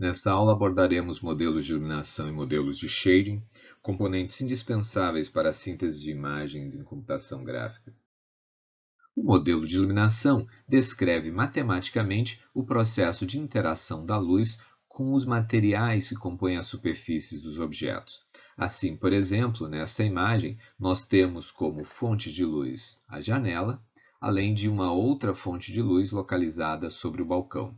Nesta aula abordaremos modelos de iluminação e modelos de shading, componentes indispensáveis para a síntese de imagens em computação gráfica. O modelo de iluminação descreve matematicamente o processo de interação da luz com os materiais que compõem as superfícies dos objetos. Assim, por exemplo, nessa imagem, nós temos como fonte de luz a janela, além de uma outra fonte de luz localizada sobre o balcão.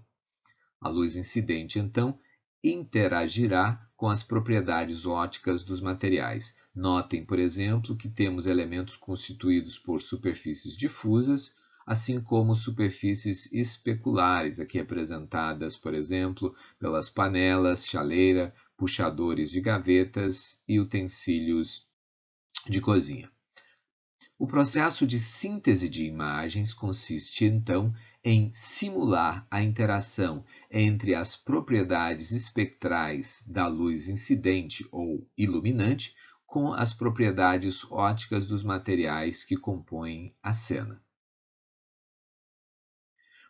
A luz incidente, então, interagirá com as propriedades óticas dos materiais. Notem, por exemplo, que temos elementos constituídos por superfícies difusas, assim como superfícies especulares, aqui apresentadas, por exemplo, pelas panelas, chaleira, puxadores de gavetas e utensílios de cozinha. O processo de síntese de imagens consiste, então, em simular a interação entre as propriedades espectrais da luz incidente ou iluminante com as propriedades óticas dos materiais que compõem a cena.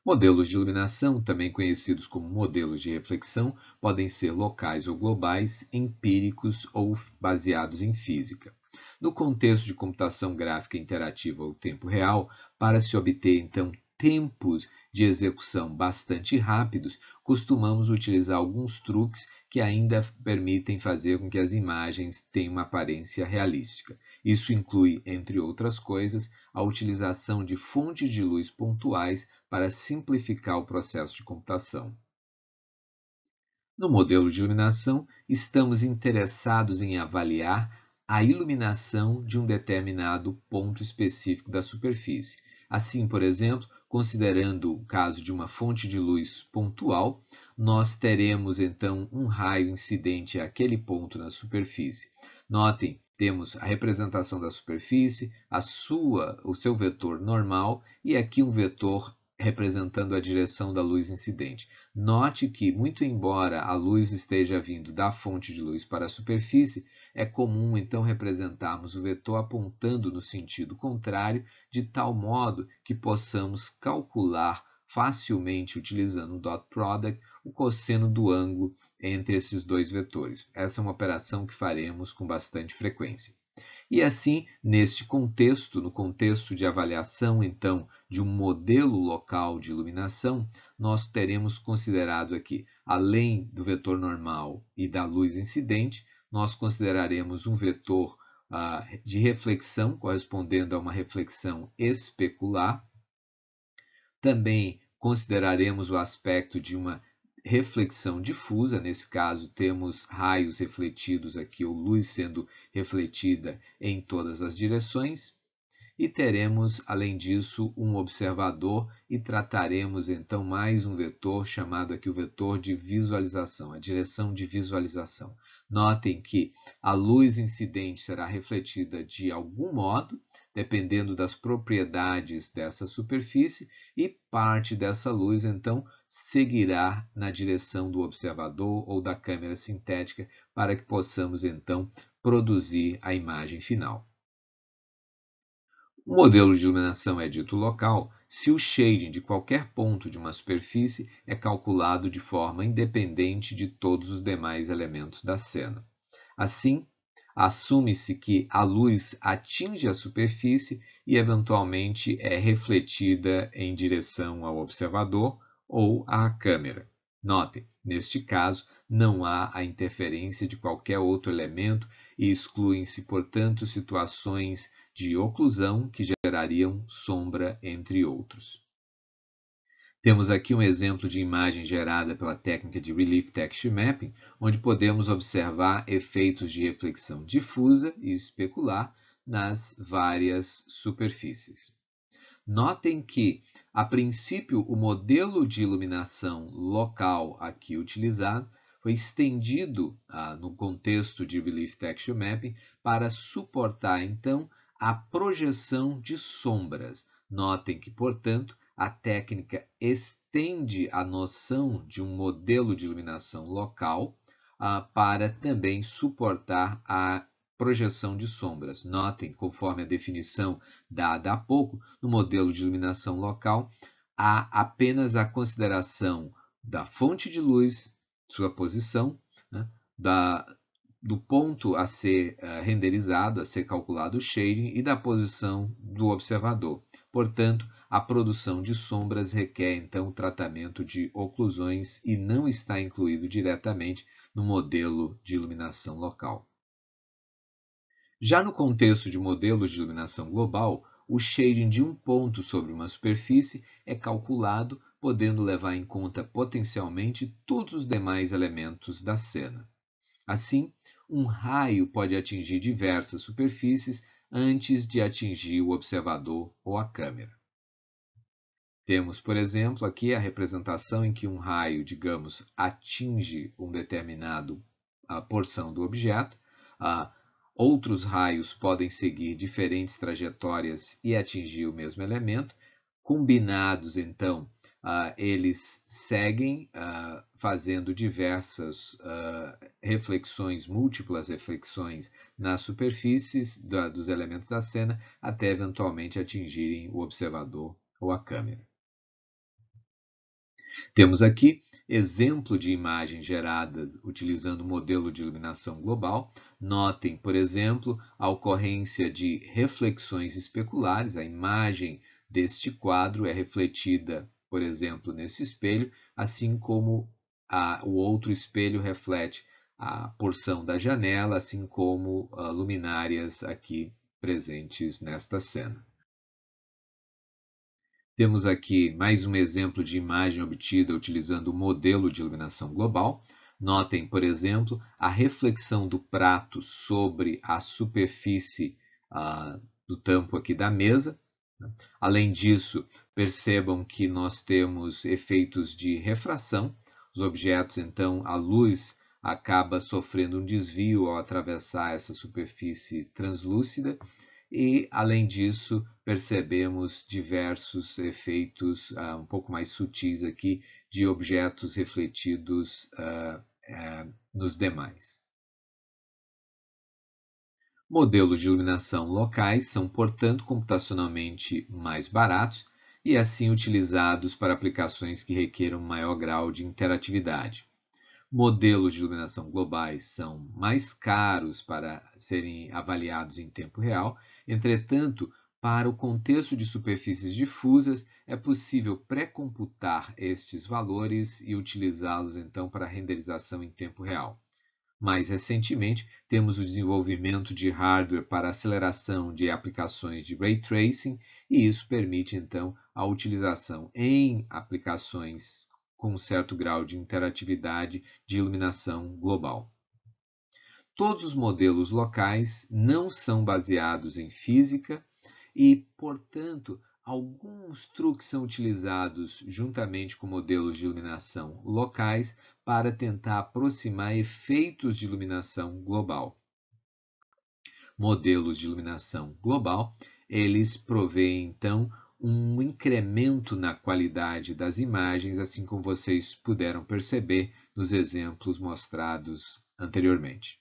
Modelos de iluminação, também conhecidos como modelos de reflexão, podem ser locais ou globais, empíricos ou baseados em física. No contexto de computação gráfica interativa ou tempo real, para se obter então tempos de execução bastante rápidos, costumamos utilizar alguns truques que ainda permitem fazer com que as imagens tenham uma aparência realística. Isso inclui, entre outras coisas, a utilização de fontes de luz pontuais para simplificar o processo de computação. No modelo de iluminação, estamos interessados em avaliar a iluminação de um determinado ponto específico da superfície. Assim, por exemplo, considerando o caso de uma fonte de luz pontual, nós teremos então um raio incidente àquele ponto na superfície. Notem, temos a representação da superfície, a sua, o seu vetor normal e aqui um vetor representando a direção da luz incidente. Note que, muito embora a luz esteja vindo da fonte de luz para a superfície, é comum então representarmos o vetor apontando no sentido contrário, de tal modo que possamos calcular facilmente utilizando o dot product o cosseno do ângulo entre esses dois vetores. Essa é uma operação que faremos com bastante frequência. E assim, neste contexto, no contexto de avaliação, então, de um modelo local de iluminação, nós teremos considerado aqui, além do vetor normal e da luz incidente, nós consideraremos um vetor ah, de reflexão, correspondendo a uma reflexão especular. Também consideraremos o aspecto de uma reflexão difusa, nesse caso temos raios refletidos aqui, ou luz sendo refletida em todas as direções, e teremos, além disso, um observador e trataremos então mais um vetor chamado aqui o vetor de visualização, a direção de visualização. Notem que a luz incidente será refletida de algum modo, dependendo das propriedades dessa superfície, e parte dessa luz então seguirá na direção do observador ou da câmera sintética para que possamos então produzir a imagem final. O modelo de iluminação é dito local se o shading de qualquer ponto de uma superfície é calculado de forma independente de todos os demais elementos da cena. Assim, assume-se que a luz atinge a superfície e eventualmente é refletida em direção ao observador ou à câmera. Note, neste caso, não há a interferência de qualquer outro elemento e excluem-se, portanto, situações de oclusão que gerariam sombra, entre outros. Temos aqui um exemplo de imagem gerada pela técnica de Relief Texture Mapping, onde podemos observar efeitos de reflexão difusa e especular nas várias superfícies. Notem que, a princípio, o modelo de iluminação local aqui utilizado foi estendido ah, no contexto de Relief Texture Mapping para suportar, então, a projeção de sombras. Notem que, portanto, a técnica estende a noção de um modelo de iluminação local ah, para também suportar a projeção de sombras. Notem, conforme a definição dada há pouco, no modelo de iluminação local, há apenas a consideração da fonte de luz, sua posição, né, da, do ponto a ser uh, renderizado, a ser calculado o shading e da posição do observador. Portanto, a produção de sombras requer então o tratamento de oclusões e não está incluído diretamente no modelo de iluminação local. Já no contexto de modelos de iluminação global, o shading de um ponto sobre uma superfície é calculado podendo levar em conta potencialmente todos os demais elementos da cena. Assim, um raio pode atingir diversas superfícies antes de atingir o observador ou a câmera. Temos, por exemplo, aqui a representação em que um raio, digamos, atinge um determinado a porção do objeto. Ah, outros raios podem seguir diferentes trajetórias e atingir o mesmo elemento, combinados então Uh, eles seguem uh, fazendo diversas uh, reflexões, múltiplas reflexões nas superfícies da, dos elementos da cena, até eventualmente atingirem o observador ou a câmera. Temos aqui exemplo de imagem gerada utilizando o modelo de iluminação global. Notem, por exemplo, a ocorrência de reflexões especulares, a imagem deste quadro é refletida por exemplo, nesse espelho, assim como a, o outro espelho reflete a porção da janela, assim como ah, luminárias aqui presentes nesta cena. Temos aqui mais um exemplo de imagem obtida utilizando o modelo de iluminação global. Notem, por exemplo, a reflexão do prato sobre a superfície uh, do tampo aqui da mesa, Além disso, percebam que nós temos efeitos de refração. Os objetos, então, a luz acaba sofrendo um desvio ao atravessar essa superfície translúcida. E, além disso, percebemos diversos efeitos uh, um pouco mais sutis aqui de objetos refletidos uh, uh, nos demais. Modelos de iluminação locais são, portanto, computacionalmente mais baratos e assim utilizados para aplicações que um maior grau de interatividade. Modelos de iluminação globais são mais caros para serem avaliados em tempo real, entretanto, para o contexto de superfícies difusas, é possível pré-computar estes valores e utilizá-los então para renderização em tempo real. Mais recentemente, temos o desenvolvimento de hardware para aceleração de aplicações de ray tracing, e isso permite então a utilização em aplicações com um certo grau de interatividade de iluminação global. Todos os modelos locais não são baseados em física e, portanto, alguns truques são utilizados juntamente com modelos de iluminação locais para tentar aproximar efeitos de iluminação global. Modelos de iluminação global, eles provêm então um incremento na qualidade das imagens, assim como vocês puderam perceber nos exemplos mostrados anteriormente.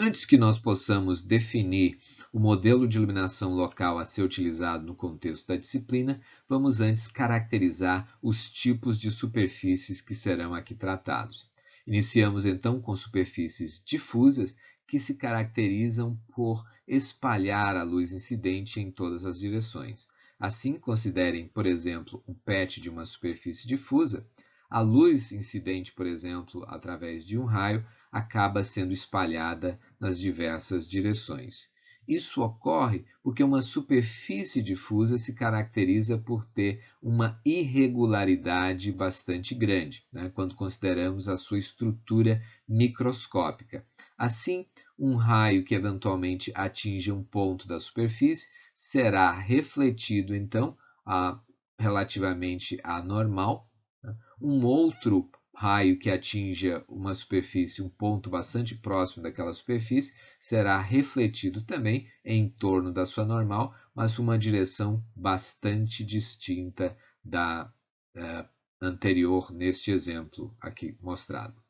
Antes que nós possamos definir o modelo de iluminação local a ser utilizado no contexto da disciplina, vamos antes caracterizar os tipos de superfícies que serão aqui tratados. Iniciamos então com superfícies difusas que se caracterizam por espalhar a luz incidente em todas as direções. Assim, considerem, por exemplo, um pet de uma superfície difusa, a luz incidente, por exemplo, através de um raio, acaba sendo espalhada nas diversas direções. Isso ocorre porque uma superfície difusa se caracteriza por ter uma irregularidade bastante grande, né, quando consideramos a sua estrutura microscópica. Assim, um raio que eventualmente atinge um ponto da superfície será refletido, então, a, relativamente normal, né, Um outro raio que atinja uma superfície, um ponto bastante próximo daquela superfície, será refletido também em torno da sua normal, mas uma direção bastante distinta da uh, anterior neste exemplo aqui mostrado.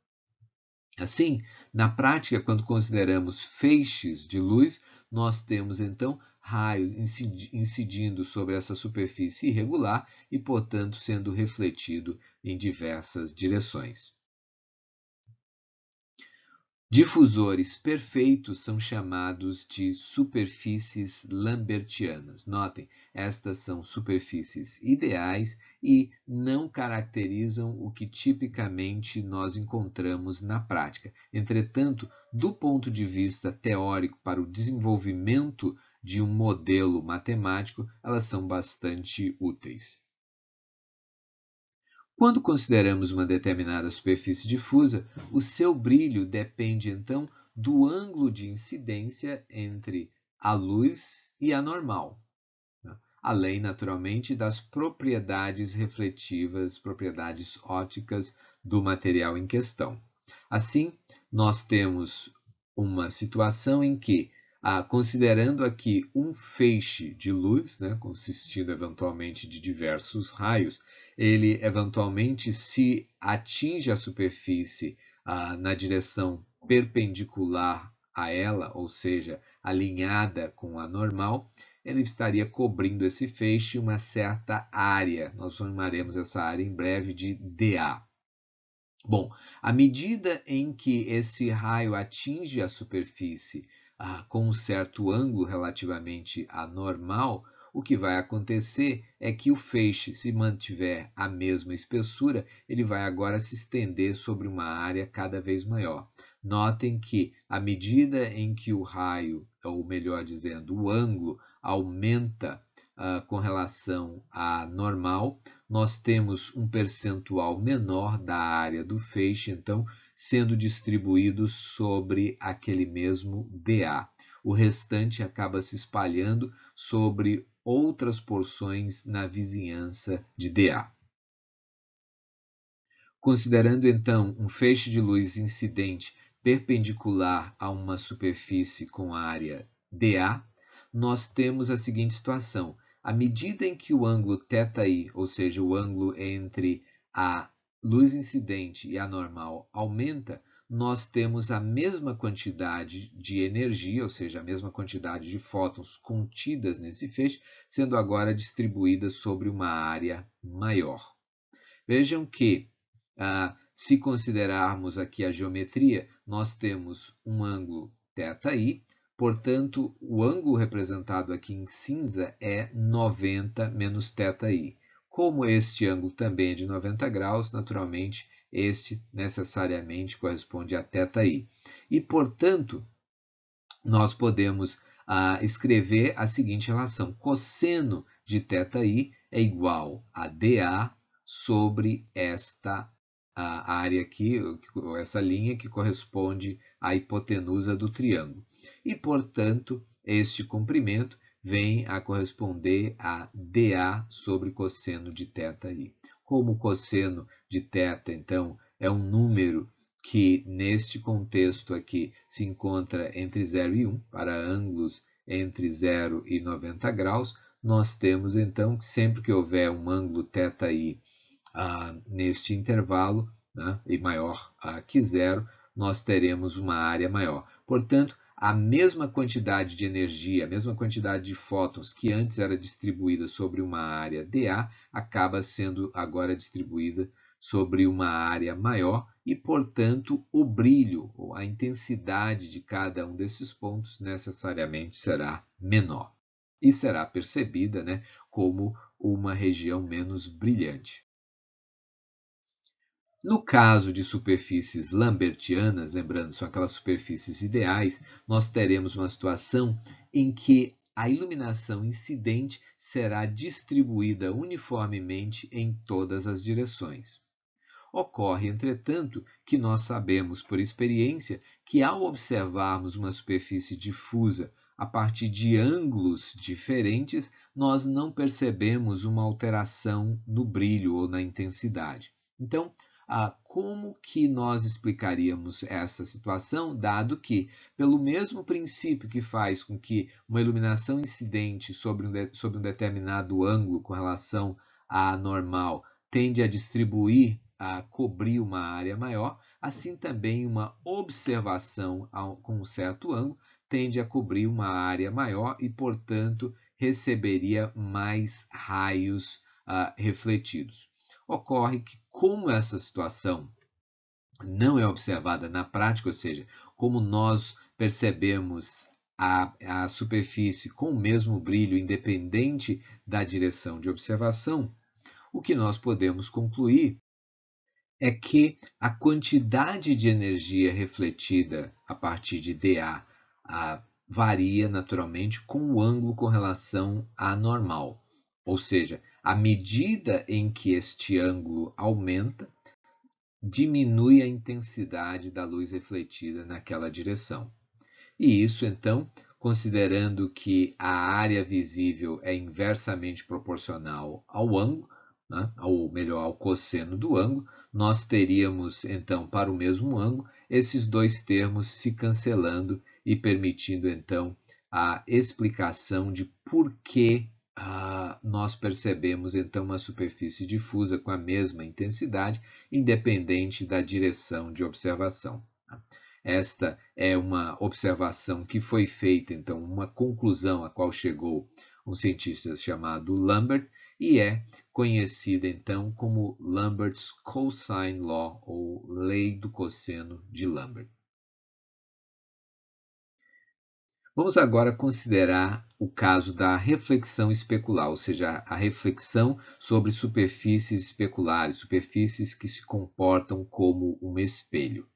Assim, na prática, quando consideramos feixes de luz, nós temos então raios incidindo sobre essa superfície irregular e, portanto, sendo refletido em diversas direções. Difusores perfeitos são chamados de superfícies lambertianas. Notem, estas são superfícies ideais e não caracterizam o que tipicamente nós encontramos na prática. Entretanto, do ponto de vista teórico para o desenvolvimento de um modelo matemático, elas são bastante úteis. Quando consideramos uma determinada superfície difusa, o seu brilho depende então do ângulo de incidência entre a luz e a normal, né? além naturalmente das propriedades refletivas, propriedades óticas do material em questão. Assim, nós temos uma situação em que ah, considerando aqui um feixe de luz, né, consistindo eventualmente de diversos raios, ele eventualmente se atinge a superfície ah, na direção perpendicular a ela, ou seja, alinhada com a normal, ele estaria cobrindo esse feixe uma certa área. Nós chamaremos essa área em breve de DA. Bom, à medida em que esse raio atinge a superfície ah, com um certo ângulo relativamente anormal, o que vai acontecer é que o feixe, se mantiver a mesma espessura, ele vai agora se estender sobre uma área cada vez maior. Notem que, à medida em que o raio, ou melhor dizendo, o ângulo aumenta uh, com relação à normal, nós temos um percentual menor da área do feixe, então sendo distribuídos sobre aquele mesmo DA. O restante acaba se espalhando sobre outras porções na vizinhança de DA. Considerando então um feixe de luz incidente perpendicular a uma superfície com área DA, nós temos a seguinte situação. À medida em que o ângulo θi, ou seja, o ângulo entre a luz incidente e anormal aumenta, nós temos a mesma quantidade de energia, ou seja, a mesma quantidade de fótons contidas nesse feixe, sendo agora distribuídas sobre uma área maior. Vejam que, ah, se considerarmos aqui a geometria, nós temos um ângulo θi, portanto, o ângulo representado aqui em cinza é 90 menos θi. Como este ângulo também é de 90 graus, naturalmente, este necessariamente corresponde a θi. E, portanto, nós podemos ah, escrever a seguinte relação. Cosseno de θi é igual a dA sobre esta a ah, área aqui, essa linha que corresponde à hipotenusa do triângulo. E, portanto, este comprimento vem a corresponder a dA sobre cosseno de θi. Como o cosseno de θ, então, é um número que, neste contexto aqui, se encontra entre 0 e 1, para ângulos entre 0 e 90 graus, nós temos, então, que sempre que houver um ângulo θi ah, neste intervalo, né, e maior ah, que zero, nós teremos uma área maior. Portanto, a mesma quantidade de energia, a mesma quantidade de fótons que antes era distribuída sobre uma área dA, acaba sendo agora distribuída sobre uma área maior e, portanto, o brilho ou a intensidade de cada um desses pontos necessariamente será menor e será percebida né, como uma região menos brilhante. No caso de superfícies lambertianas, lembrando, são aquelas superfícies ideais, nós teremos uma situação em que a iluminação incidente será distribuída uniformemente em todas as direções. Ocorre, entretanto, que nós sabemos por experiência que ao observarmos uma superfície difusa a partir de ângulos diferentes, nós não percebemos uma alteração no brilho ou na intensidade. Então, ah, como que nós explicaríamos essa situação, dado que, pelo mesmo princípio que faz com que uma iluminação incidente sobre um, de, sobre um determinado ângulo com relação à normal tende a distribuir, a cobrir uma área maior, assim também uma observação ao, com um certo ângulo tende a cobrir uma área maior e, portanto, receberia mais raios ah, refletidos. Ocorre que, como essa situação não é observada na prática, ou seja, como nós percebemos a, a superfície com o mesmo brilho, independente da direção de observação, o que nós podemos concluir é que a quantidade de energia refletida a partir de DA a, varia naturalmente com o ângulo com relação à normal, ou seja, à medida em que este ângulo aumenta, diminui a intensidade da luz refletida naquela direção. E isso, então, considerando que a área visível é inversamente proporcional ao ângulo, né? ou melhor, ao cosseno do ângulo, nós teríamos, então, para o mesmo ângulo, esses dois termos se cancelando e permitindo, então, a explicação de por que ah, nós percebemos então uma superfície difusa com a mesma intensidade, independente da direção de observação. Esta é uma observação que foi feita, então, uma conclusão a qual chegou um cientista chamado Lambert e é conhecida então como Lambert's Cosine Law ou Lei do Cosseno de Lambert. Vamos agora considerar o caso da reflexão especular, ou seja, a reflexão sobre superfícies especulares, superfícies que se comportam como um espelho.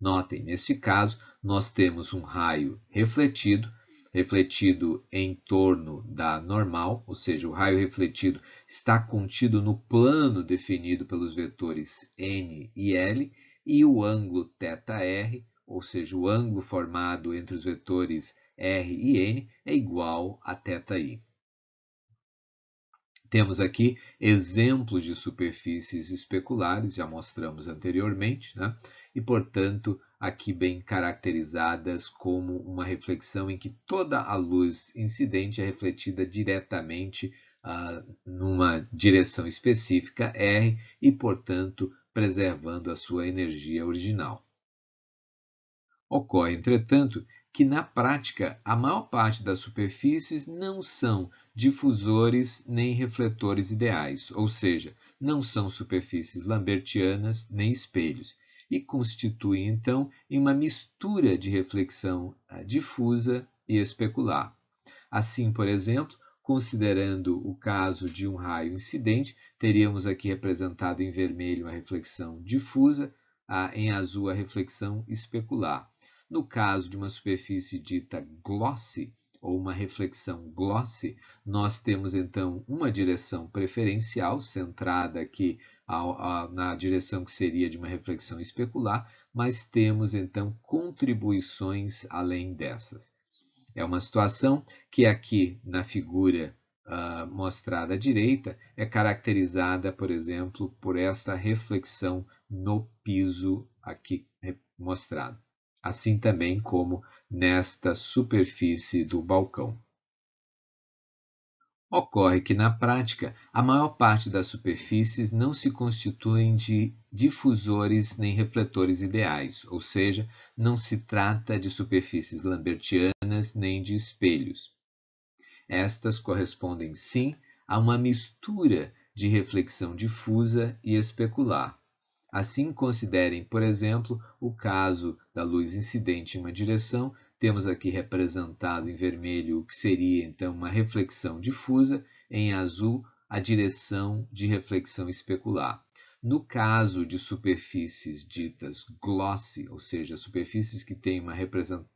Notem, neste caso, nós temos um raio refletido, refletido em torno da normal, ou seja, o raio refletido está contido no plano definido pelos vetores n e l, e o ângulo θr ou seja, o ângulo formado entre os vetores R e N, é igual a θi. Temos aqui exemplos de superfícies especulares, já mostramos anteriormente, né? e, portanto, aqui bem caracterizadas como uma reflexão em que toda a luz incidente é refletida diretamente ah, numa direção específica R e, portanto, preservando a sua energia original. Ocorre, entretanto, que na prática a maior parte das superfícies não são difusores nem refletores ideais, ou seja, não são superfícies lambertianas nem espelhos, e constituem então uma mistura de reflexão eh, difusa e especular. Assim, por exemplo, considerando o caso de um raio incidente, teríamos aqui representado em vermelho a reflexão difusa, ah, em azul a reflexão especular. No caso de uma superfície dita glossy, ou uma reflexão glossy, nós temos então uma direção preferencial, centrada aqui na direção que seria de uma reflexão especular, mas temos então contribuições além dessas. É uma situação que aqui na figura uh, mostrada à direita é caracterizada, por exemplo, por essa reflexão no piso aqui mostrado assim também como nesta superfície do balcão. Ocorre que, na prática, a maior parte das superfícies não se constituem de difusores nem refletores ideais, ou seja, não se trata de superfícies lambertianas nem de espelhos. Estas correspondem, sim, a uma mistura de reflexão difusa e especular. Assim, considerem, por exemplo, o caso da luz incidente em uma direção, temos aqui representado em vermelho o que seria então uma reflexão difusa, em azul, a direção de reflexão especular. No caso de superfícies ditas glossy, ou seja, superfícies que têm uma,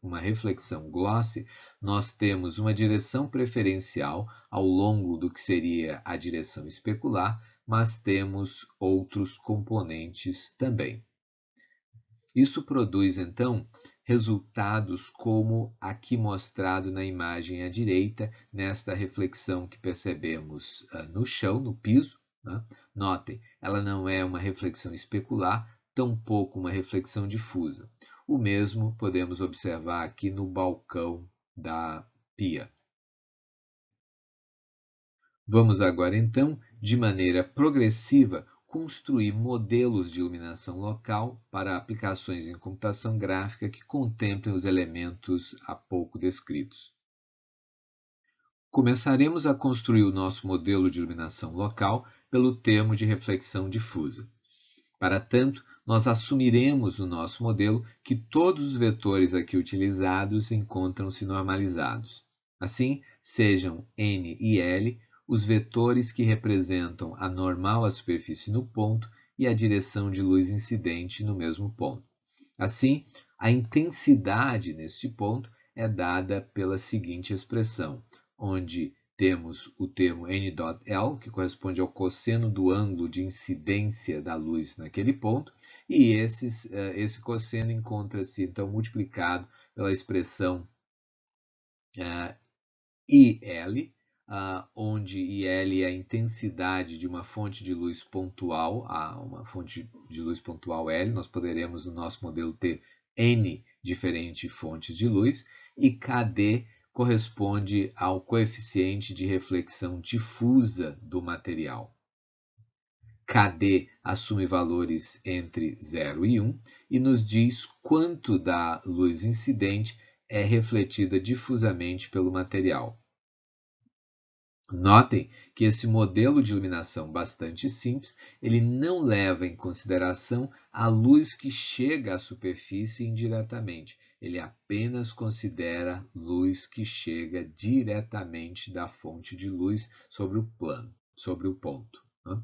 uma, reflexão glossy, nós temos uma direção preferencial ao longo do que seria a direção especular, mas temos outros componentes também. Isso produz, então, resultados como aqui mostrado na imagem à direita, nesta reflexão que percebemos uh, no chão, no piso. Né? Notem, ela não é uma reflexão especular, tampouco uma reflexão difusa. O mesmo podemos observar aqui no balcão da pia. Vamos agora, então, de maneira progressiva, construir modelos de iluminação local para aplicações em computação gráfica que contemplem os elementos há pouco descritos. Começaremos a construir o nosso modelo de iluminação local pelo termo de reflexão difusa. Para tanto, nós assumiremos no nosso modelo que todos os vetores aqui utilizados encontram-se normalizados. Assim, sejam N e L os vetores que representam a normal à superfície no ponto e a direção de luz incidente no mesmo ponto. Assim, a intensidade neste ponto é dada pela seguinte expressão, onde temos o termo N.L, que corresponde ao cosseno do ângulo de incidência da luz naquele ponto, e esses, eh, esse cosseno encontra-se então multiplicado pela expressão uh, eh, IL, ah, onde IL é a intensidade de uma fonte de luz pontual, a uma fonte de luz pontual L, nós poderemos no nosso modelo ter N diferentes fontes de luz, e KD corresponde ao coeficiente de reflexão difusa do material. KD assume valores entre 0 e 1 e nos diz quanto da luz incidente é refletida difusamente pelo material. Notem que esse modelo de iluminação bastante simples, ele não leva em consideração a luz que chega à superfície indiretamente. Ele apenas considera luz que chega diretamente da fonte de luz sobre o plano, sobre o ponto. Né?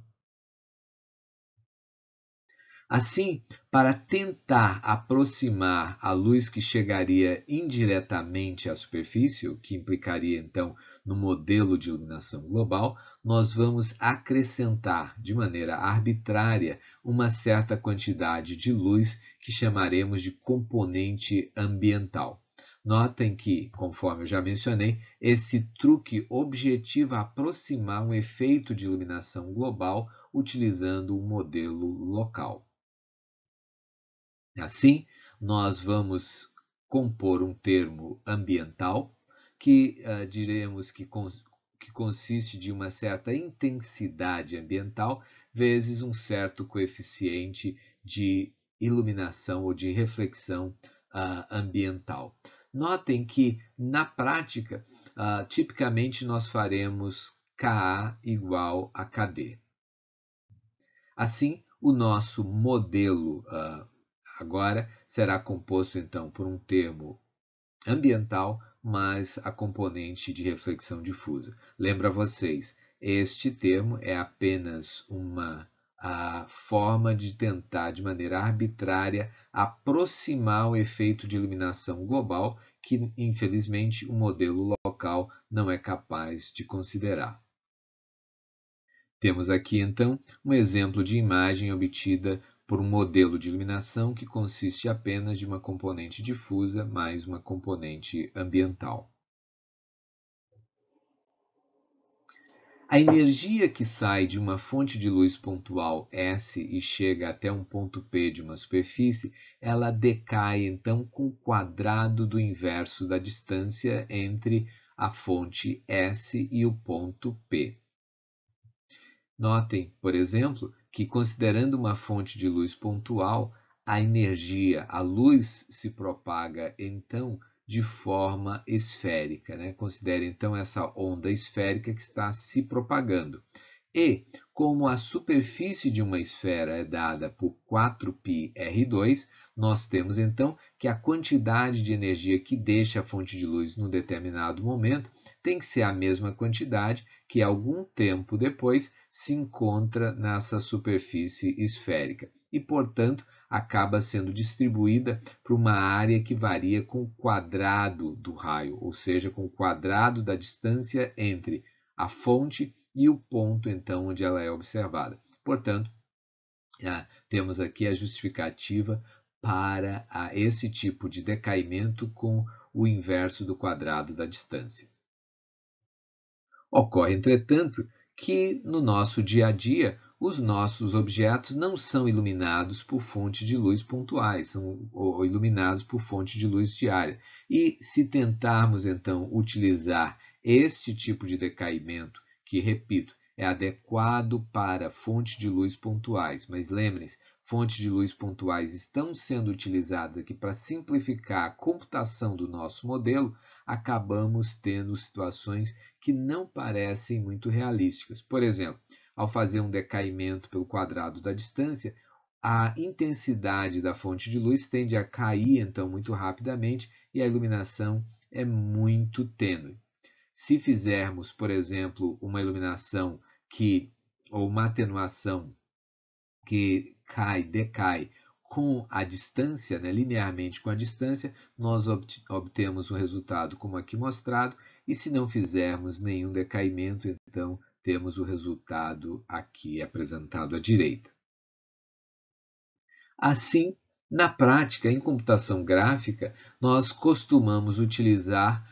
Assim, para tentar aproximar a luz que chegaria indiretamente à superfície, o que implicaria então no modelo de iluminação global, nós vamos acrescentar de maneira arbitrária uma certa quantidade de luz que chamaremos de componente ambiental. Notem que, conforme eu já mencionei, esse truque objetiva é aproximar um efeito de iluminação global utilizando um modelo local. Assim, nós vamos compor um termo ambiental que uh, diremos que, cons que consiste de uma certa intensidade ambiental vezes um certo coeficiente de iluminação ou de reflexão uh, ambiental. Notem que, na prática, uh, tipicamente nós faremos KA igual a KD. Assim, o nosso modelo uh, agora será composto então por um termo ambiental mais a componente de reflexão difusa. Lembra vocês, este termo é apenas uma a forma de tentar de maneira arbitrária aproximar o efeito de iluminação global que, infelizmente, o modelo local não é capaz de considerar. Temos aqui, então, um exemplo de imagem obtida por um modelo de iluminação que consiste apenas de uma componente difusa mais uma componente ambiental. A energia que sai de uma fonte de luz pontual S e chega até um ponto P de uma superfície, ela decai então com o quadrado do inverso da distância entre a fonte S e o ponto P. Notem, por exemplo, que, considerando uma fonte de luz pontual, a energia, a luz se propaga então de forma esférica. Né? Considere então essa onda esférica que está se propagando. E, como a superfície de uma esfera é dada por 4πr2, nós temos então que a quantidade de energia que deixa a fonte de luz num determinado momento tem que ser a mesma quantidade que algum tempo depois se encontra nessa superfície esférica e, portanto, acaba sendo distribuída para uma área que varia com o quadrado do raio, ou seja, com o quadrado da distância entre a fonte e o ponto então onde ela é observada. Portanto, ah, temos aqui a justificativa para ah, esse tipo de decaimento com o inverso do quadrado da distância. Ocorre, entretanto, que no nosso dia a dia os nossos objetos não são iluminados por fonte de luz pontuais, são iluminados por fonte de luz diária. E se tentarmos então utilizar este tipo de decaimento, que repito, é adequado para fonte de luz pontuais, mas lembrem-se, fontes de luz pontuais estão sendo utilizadas aqui para simplificar a computação do nosso modelo, acabamos tendo situações que não parecem muito realísticas. Por exemplo, ao fazer um decaimento pelo quadrado da distância, a intensidade da fonte de luz tende a cair então muito rapidamente e a iluminação é muito tênue. Se fizermos, por exemplo, uma iluminação que ou uma atenuação que cai, decai com a distância, né, linearmente com a distância, nós obtemos um resultado como aqui mostrado, e se não fizermos nenhum decaimento, então temos o resultado aqui apresentado à direita. Assim, na prática, em computação gráfica, nós costumamos utilizar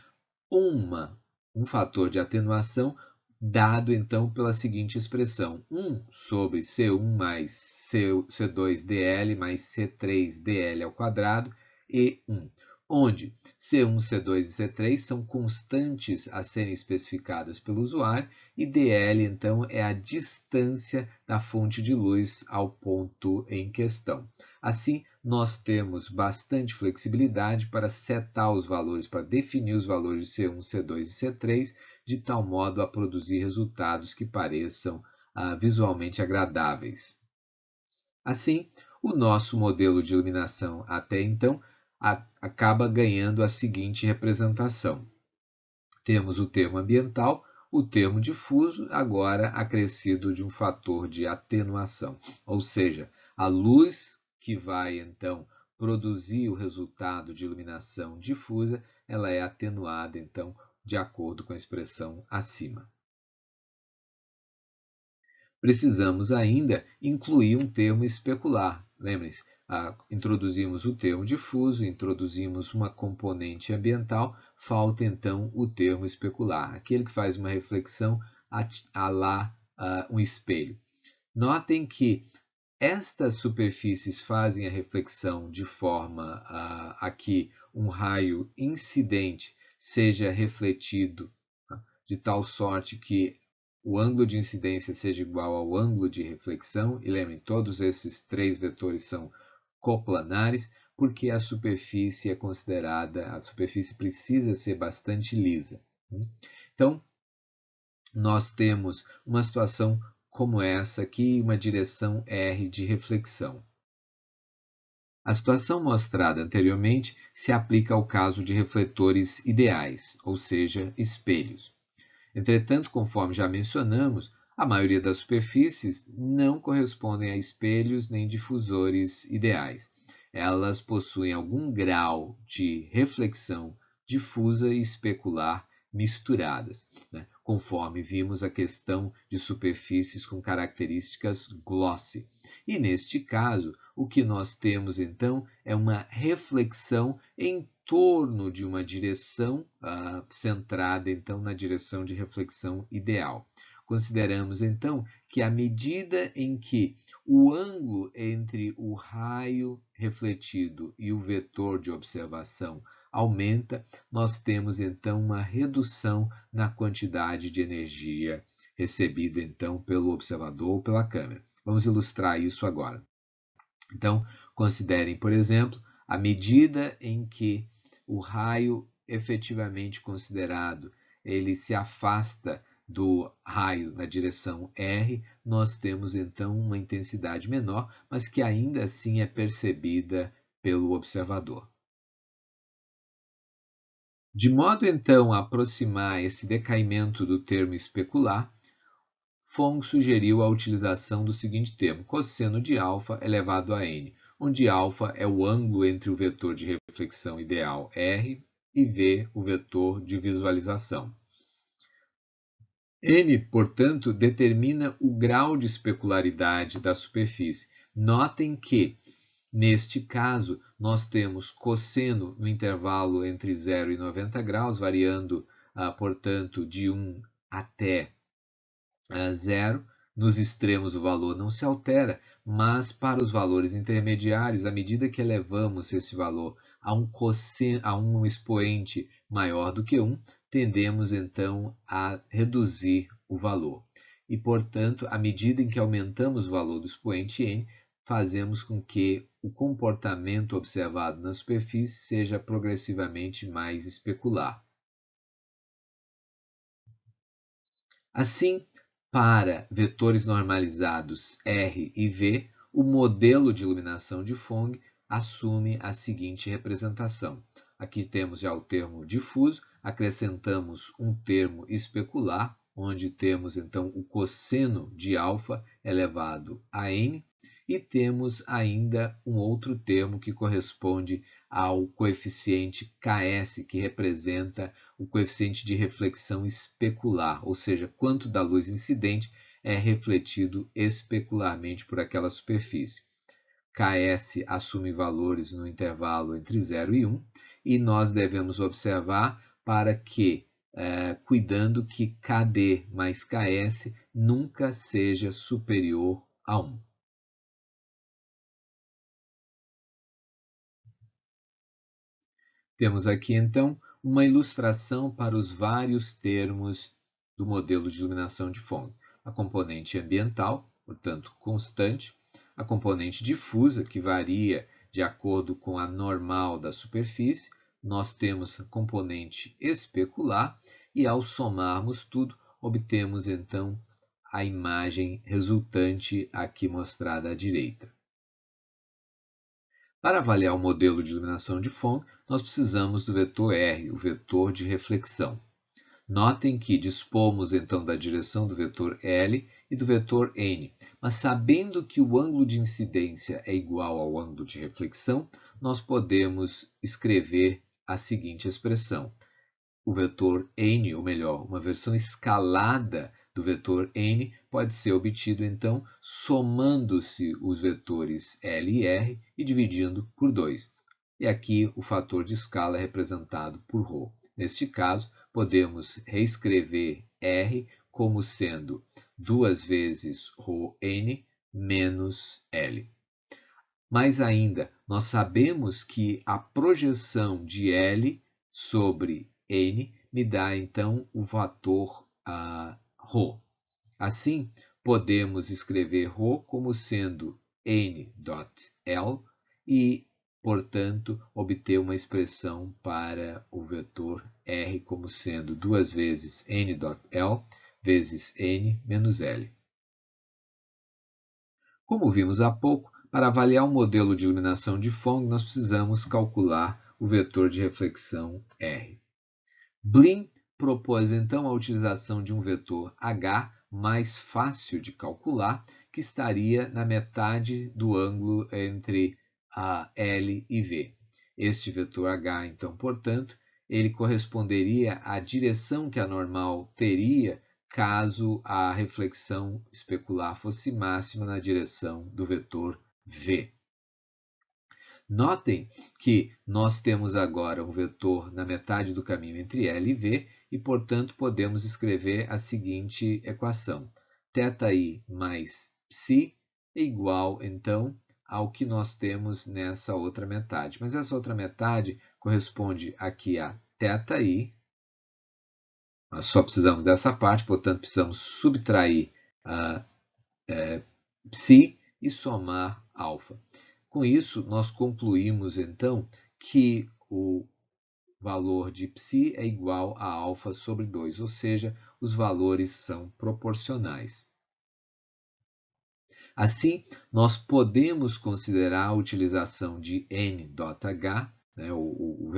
uma, um fator de atenuação dado então pela seguinte expressão: 1 sobre C1 mais C, 2 dl mais C3DL ao quadrado E1, onde C1, C2 e C3 são constantes a serem especificadas pelo usuário e DL, então, é a distância da fonte de luz ao ponto em questão. Assim, nós temos bastante flexibilidade para setar os valores, para definir os valores de C1, C2 e C3, de tal modo a produzir resultados que pareçam ah, visualmente agradáveis. Assim, o nosso modelo de iluminação até então a, acaba ganhando a seguinte representação. Temos o termo ambiental, o termo difuso, agora acrescido de um fator de atenuação, ou seja, a luz que vai então produzir o resultado de iluminação difusa, ela é atenuada então de acordo com a expressão acima precisamos ainda incluir um termo especular. Lembrem-se, introduzimos o termo difuso, introduzimos uma componente ambiental, falta então o termo especular, aquele que faz uma reflexão a, a lá um espelho. Notem que estas superfícies fazem a reflexão de forma a, a que um raio incidente seja refletido, tá? de tal sorte que o ângulo de incidência seja igual ao ângulo de reflexão, e lembrem, todos esses três vetores são coplanares, porque a superfície é considerada, a superfície precisa ser bastante lisa. Né? Então, nós temos uma situação como essa aqui, uma direção R de reflexão. A situação mostrada anteriormente se aplica ao caso de refletores ideais, ou seja, espelhos. Entretanto, conforme já mencionamos, a maioria das superfícies não correspondem a espelhos nem difusores ideais. Elas possuem algum grau de reflexão difusa e especular misturadas, né? conforme vimos a questão de superfícies com características glossy. E neste caso, o que nós temos então é uma reflexão em torno de uma direção uh, centrada, então, na direção de reflexão ideal. Consideramos, então, que à medida em que o ângulo entre o raio refletido e o vetor de observação aumenta, nós temos, então, uma redução na quantidade de energia recebida, então, pelo observador ou pela câmera. Vamos ilustrar isso agora. Então, considerem, por exemplo, a medida em que o raio efetivamente considerado ele se afasta do raio na direção R, nós temos então uma intensidade menor, mas que ainda assim é percebida pelo observador. De modo então a aproximar esse decaimento do termo especular, Fong sugeriu a utilização do seguinte termo, cosseno de alfa elevado a n, onde alfa é o ângulo entre o vetor de reflexão ideal R e V o vetor de visualização. N, portanto, determina o grau de especularidade da superfície. Notem que, neste caso, nós temos cosseno no intervalo entre 0 e 90 graus, variando, ah, portanto, de 1 até 0, ah, nos extremos, o valor não se altera, mas para os valores intermediários, à medida que elevamos esse valor a um, a um expoente maior do que 1, tendemos então a reduzir o valor. E, portanto, à medida em que aumentamos o valor do expoente n, fazemos com que o comportamento observado na superfície seja progressivamente mais especular. Assim, para vetores normalizados R e V, o modelo de iluminação de Fong assume a seguinte representação. Aqui temos já o termo difuso, acrescentamos um termo especular, onde temos então o cosseno de alfa elevado a n, e temos ainda um outro termo que corresponde ao coeficiente KS, que representa o coeficiente de reflexão especular, ou seja, quanto da luz incidente é refletido especularmente por aquela superfície. KS assume valores no intervalo entre 0 e 1, e nós devemos observar para que, eh, cuidando que KD mais KS nunca seja superior a 1. Temos aqui então uma ilustração para os vários termos do modelo de iluminação de fonte. A componente ambiental, portanto constante, a componente difusa, que varia de acordo com a normal da superfície, nós temos a componente especular e ao somarmos tudo, obtemos então a imagem resultante aqui mostrada à direita. Para avaliar o modelo de iluminação de Fong, nós precisamos do vetor R, o vetor de reflexão. Notem que dispomos então da direção do vetor L e do vetor N, mas sabendo que o ângulo de incidência é igual ao ângulo de reflexão, nós podemos escrever a seguinte expressão. O vetor N, ou melhor, uma versão escalada do vetor N, pode ser obtido então somando-se os vetores L e R e dividindo por 2 e aqui o fator de escala é representado por ρ. Neste caso, podemos reescrever R como sendo duas vezes ρn menos L. Mais ainda, nós sabemos que a projeção de L sobre n me dá, então, o fator ρ. Ah, assim, podemos escrever ρ como sendo n.l e portanto, obter uma expressão para o vetor R como sendo duas vezes n.L vezes n menos L. Como vimos há pouco, para avaliar o um modelo de iluminação de Fong, nós precisamos calcular o vetor de reflexão R. Blin propôs então a utilização de um vetor H mais fácil de calcular, que estaria na metade do ângulo entre a, L e V. Este vetor H, então, portanto, ele corresponderia à direção que a normal teria caso a reflexão especular fosse máxima na direção do vetor V. Notem que nós temos agora um vetor na metade do caminho entre L e V e, portanto, podemos escrever a seguinte equação. Θi mais psi é igual, então, ao que nós temos nessa outra metade. Mas essa outra metade corresponde aqui a θi. Nós só precisamos dessa parte, portanto, precisamos subtrair uh, é, psi e somar alfa. Com isso, nós concluímos, então, que o valor de psi é igual a alfa sobre 2, ou seja, os valores são proporcionais. Assim, nós podemos considerar a utilização de N.H, né, o, o,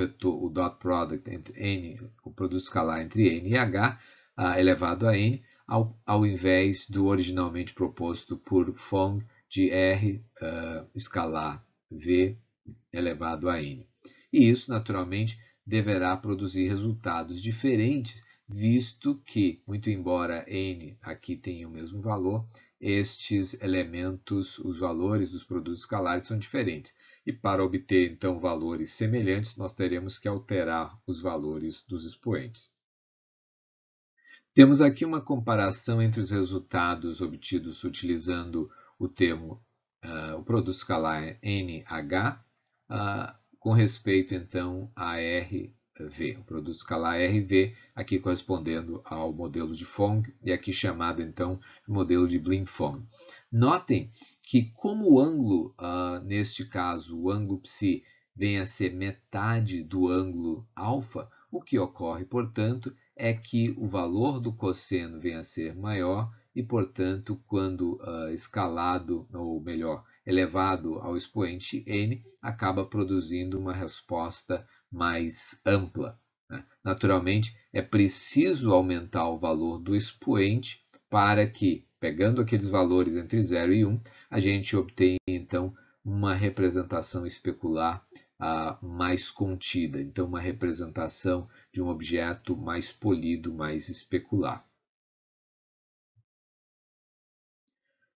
o, dot product entre N, o produto escalar entre N e H, uh, elevado a N, ao, ao invés do originalmente proposto por Fong de R uh, escalar V elevado a N. E isso, naturalmente, deverá produzir resultados diferentes, visto que, muito embora N aqui tenha o mesmo valor, estes elementos, os valores dos produtos escalares são diferentes. E para obter, então, valores semelhantes, nós teremos que alterar os valores dos expoentes. Temos aqui uma comparação entre os resultados obtidos utilizando o termo uh, o produto escalar NH uh, ah, com respeito, então, a R V, o produto escalar RV, aqui correspondendo ao modelo de Fong e aqui chamado então modelo de Blin-Fong. Notem que como o ângulo, uh, neste caso, o ângulo psi vem a ser metade do ângulo alfa, o que ocorre, portanto, é que o valor do cosseno vem a ser maior e, portanto, quando uh, escalado, ou melhor, elevado ao expoente n acaba produzindo uma resposta mais ampla. Né? Naturalmente, é preciso aumentar o valor do expoente para que, pegando aqueles valores entre 0 e 1, um, a gente obtenha então uma representação especular ah, mais contida, então uma representação de um objeto mais polido, mais especular.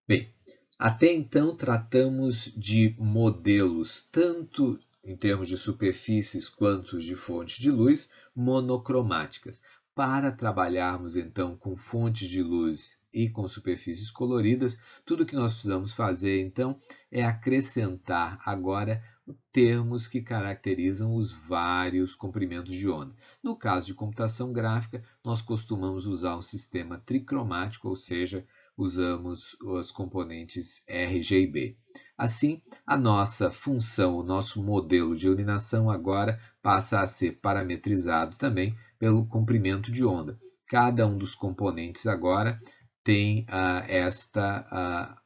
Bem, até então tratamos de modelos, tanto em termos de superfícies quanto de fontes de luz, monocromáticas. Para trabalharmos então com fontes de luz e com superfícies coloridas, tudo que nós precisamos fazer então é acrescentar agora termos que caracterizam os vários comprimentos de onda. No caso de computação gráfica, nós costumamos usar um sistema tricromático, ou seja, usamos os componentes R, G, B. Assim, a nossa função, o nosso modelo de iluminação agora passa a ser parametrizado também pelo comprimento de onda. Cada um dos componentes agora tem ah, esta, ah,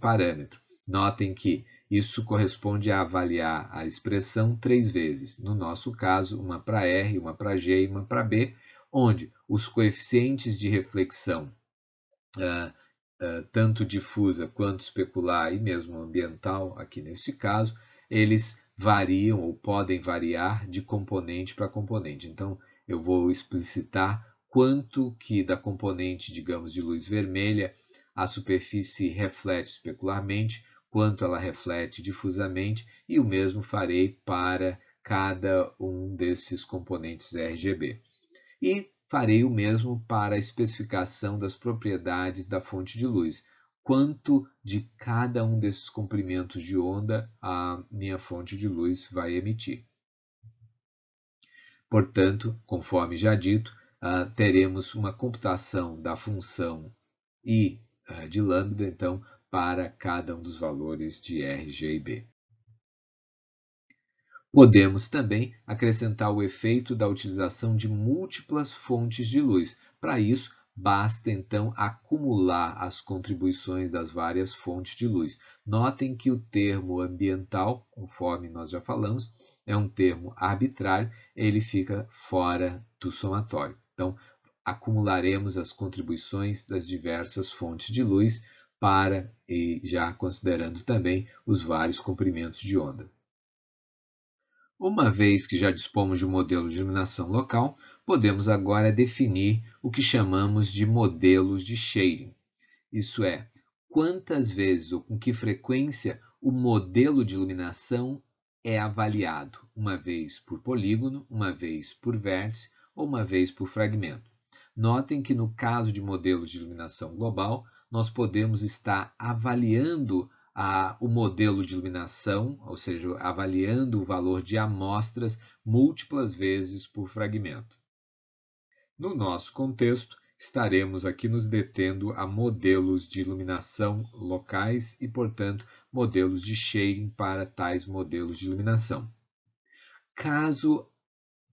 parâmetro. Notem que isso corresponde a avaliar a expressão três vezes. No nosso caso, uma para R, uma para G e uma para B, onde os coeficientes de reflexão ah, eh, tanto difusa quanto especular e mesmo ambiental, aqui neste caso, eles variam ou podem variar de componente para componente. Então, eu vou explicitar quanto que da componente, digamos, de luz vermelha, a superfície reflete especularmente, quanto ela reflete difusamente, e o mesmo farei para cada um desses componentes RGB. E farei o mesmo para a especificação das propriedades da fonte de luz. Quanto de cada um desses comprimentos de onda a minha fonte de luz vai emitir. Portanto, conforme já dito, ah, teremos uma computação da função i ah, de lambda, então, para cada um dos valores de R, G e B. Podemos também acrescentar o efeito da utilização de múltiplas fontes de luz. Para isso, basta então acumular as contribuições das várias fontes de luz. Notem que o termo ambiental, conforme nós já falamos, é um termo arbitrário, ele fica fora do somatório. Então, acumularemos as contribuições das diversas fontes de luz para e já considerando também os vários comprimentos de onda. Uma vez que já dispomos de um modelo de iluminação local, podemos agora definir o que chamamos de modelos de shading. Isso é, quantas vezes ou com que frequência o modelo de iluminação é avaliado, uma vez por polígono, uma vez por vértice ou uma vez por fragmento. Notem que no caso de modelos de iluminação global, nós podemos estar avaliando a, o modelo de iluminação, ou seja, avaliando o valor de amostras múltiplas vezes por fragmento. No nosso contexto, estaremos aqui nos detendo a modelos de iluminação locais e, portanto, modelos de shading para tais modelos de iluminação. Caso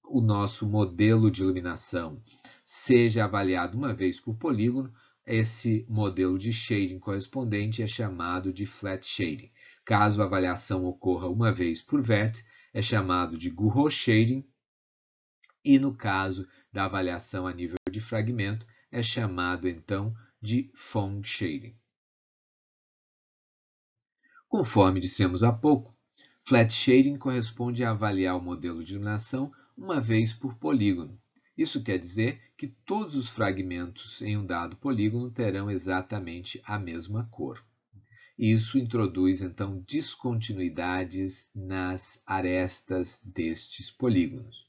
o nosso modelo de iluminação seja avaliado uma vez por polígono, esse modelo de shading correspondente é chamado de flat shading. Caso a avaliação ocorra uma vez por vértice, é chamado de Gurro shading e no caso da avaliação a nível de fragmento, é chamado então de Fong shading. Conforme dissemos há pouco, flat shading corresponde a avaliar o modelo de iluminação uma vez por polígono. Isso quer dizer que todos os fragmentos em um dado polígono terão exatamente a mesma cor. Isso introduz então descontinuidades nas arestas destes polígonos.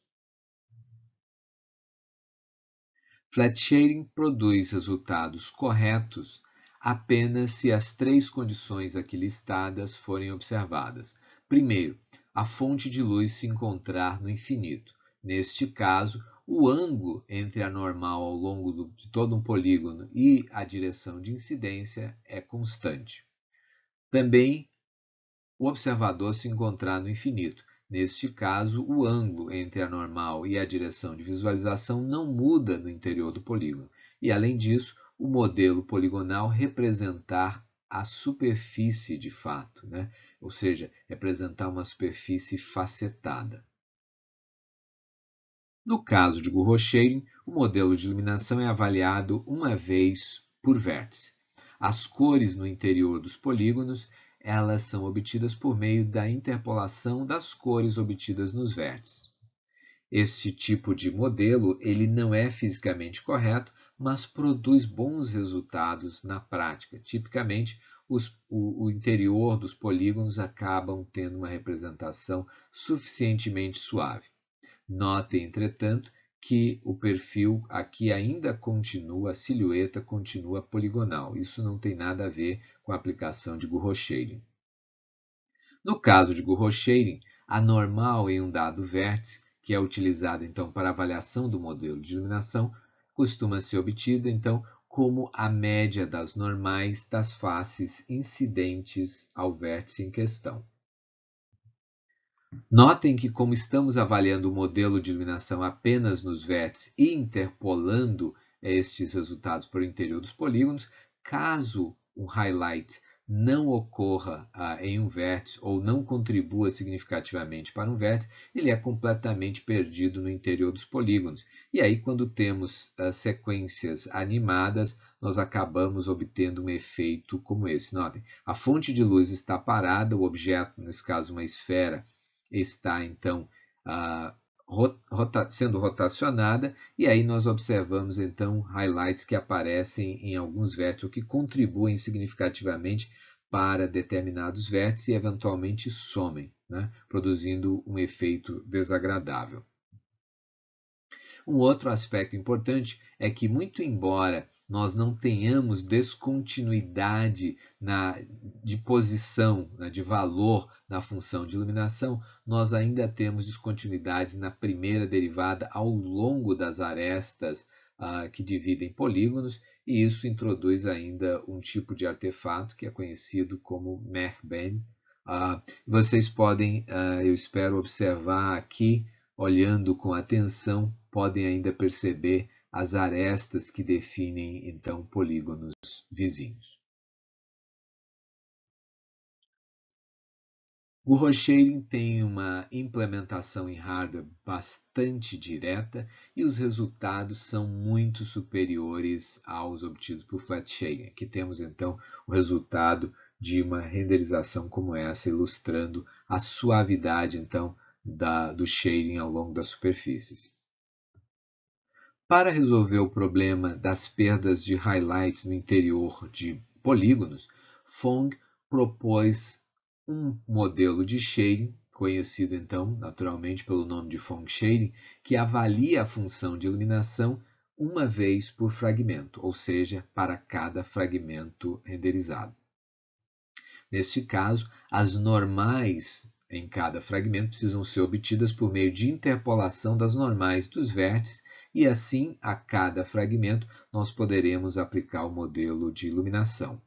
Flat shading produz resultados corretos apenas se as três condições aqui listadas forem observadas. Primeiro, a fonte de luz se encontrar no infinito. Neste caso, o ângulo entre a normal ao longo do, de todo um polígono e a direção de incidência é constante. Também o observador se encontrar no infinito. Neste caso, o ângulo entre a normal e a direção de visualização não muda no interior do polígono. E, além disso, o modelo poligonal representar a superfície de fato, né? ou seja, representar uma superfície facetada. No caso de gauss o modelo de iluminação é avaliado uma vez por vértice. As cores no interior dos polígonos elas são obtidas por meio da interpolação das cores obtidas nos vértices. Este tipo de modelo ele não é fisicamente correto, mas produz bons resultados na prática. Tipicamente, os, o, o interior dos polígonos acabam tendo uma representação suficientemente suave. Note, entretanto, que o perfil aqui ainda continua, a silhueta continua poligonal. Isso não tem nada a ver com a aplicação de Gurro Shading. No caso de Gurro Shading, a normal em um dado vértice, que é utilizada então para avaliação do modelo de iluminação, costuma ser obtida então como a média das normais das faces incidentes ao vértice em questão. Notem que, como estamos avaliando o modelo de iluminação apenas nos vértices e interpolando é, estes resultados para o interior dos polígonos, caso um highlight não ocorra ah, em um vértice ou não contribua significativamente para um vértice, ele é completamente perdido no interior dos polígonos. E aí, quando temos ah, sequências animadas, nós acabamos obtendo um efeito como esse. Notem, a fonte de luz está parada, o objeto, nesse caso uma esfera, está então sendo rotacionada, e aí nós observamos então highlights que aparecem em alguns vértices, que contribuem significativamente para determinados vértices e eventualmente somem, né? produzindo um efeito desagradável. Um outro aspecto importante é que, muito embora nós não tenhamos descontinuidade na, de posição, né, de valor na função de iluminação, nós ainda temos descontinuidades na primeira derivada ao longo das arestas uh, que dividem polígonos, e isso introduz ainda um tipo de artefato que é conhecido como Merben. Uh, vocês podem, uh, eu espero, observar aqui, olhando com atenção, podem ainda perceber as arestas que definem então polígonos vizinhos. O Rochering tem uma implementação em hardware bastante direta e os resultados são muito superiores aos obtidos por Flatshare. Aqui temos então o resultado de uma renderização como essa, ilustrando a suavidade então da, do shading ao longo das superfícies. Para resolver o problema das perdas de highlights no interior de polígonos, Fong propôs um modelo de shading, conhecido então naturalmente pelo nome de Fong Shading, que avalia a função de iluminação uma vez por fragmento, ou seja, para cada fragmento renderizado. Neste caso, as normais em cada fragmento precisam ser obtidas por meio de interpolação das normais dos vértices e assim a cada fragmento nós poderemos aplicar o modelo de iluminação.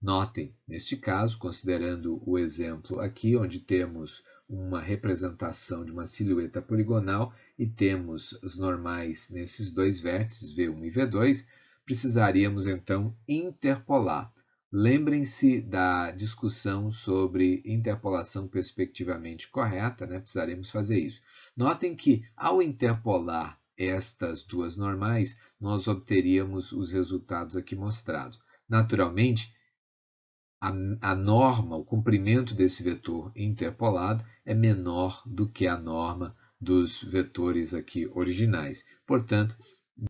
Notem, neste caso, considerando o exemplo aqui, onde temos uma representação de uma silhueta poligonal e temos as normais nesses dois vértices, V1 e V2, precisaríamos então interpolar. Lembrem-se da discussão sobre interpolação perspectivamente correta, né? precisaremos fazer isso. Notem que, ao interpolar estas duas normais, nós obteríamos os resultados aqui mostrados. Naturalmente, a, a, norma, o comprimento desse vetor interpolado é menor do que a norma dos vetores aqui originais. Portanto,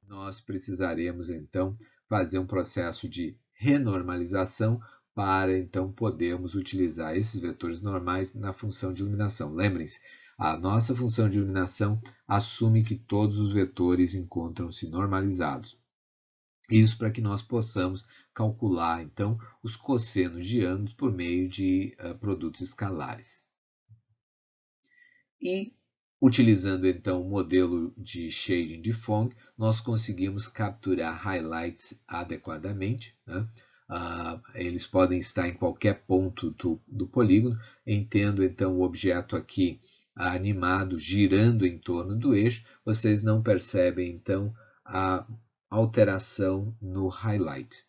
nós precisaremos então fazer um processo de renormalização para então podermos utilizar esses vetores normais na função de iluminação. Lembrem-se, a nossa função de iluminação assume que todos os vetores encontram-se normalizados. Isso para que nós possamos calcular, então, os cossenos de ângulos por meio de uh, produtos escalares. E, utilizando, então, o modelo de shading de Fong, nós conseguimos capturar highlights adequadamente. Né? Uh, eles podem estar em qualquer ponto do, do polígono. Entendo, então, o objeto aqui animado girando em torno do eixo, vocês não percebem então a alteração no highlight.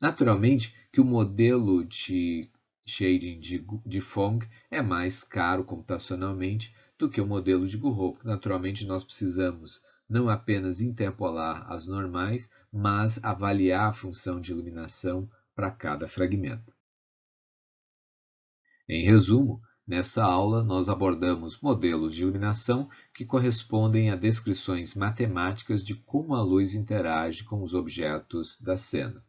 Naturalmente que o modelo de shading de, de Fong é mais caro computacionalmente do que o modelo de Gurro. Naturalmente nós precisamos não apenas interpolar as normais, mas avaliar a função de iluminação para cada fragmento. Em resumo, nessa aula nós abordamos modelos de iluminação que correspondem a descrições matemáticas de como a luz interage com os objetos da cena.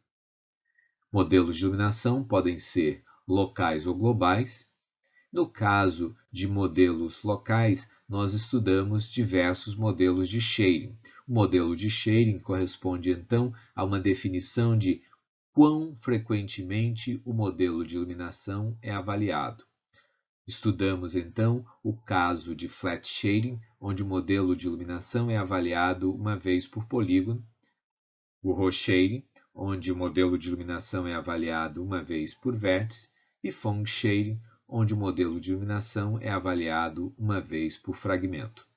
Modelos de iluminação podem ser locais ou globais. No caso de modelos locais, nós estudamos diversos modelos de shading. O modelo de shading corresponde, então, a uma definição de quão frequentemente o modelo de iluminação é avaliado. Estudamos então o caso de flat shading, onde o modelo de iluminação é avaliado uma vez por polígono, o row shading, onde o modelo de iluminação é avaliado uma vez por vértice, e fong shading, onde o modelo de iluminação é avaliado uma vez por fragmento.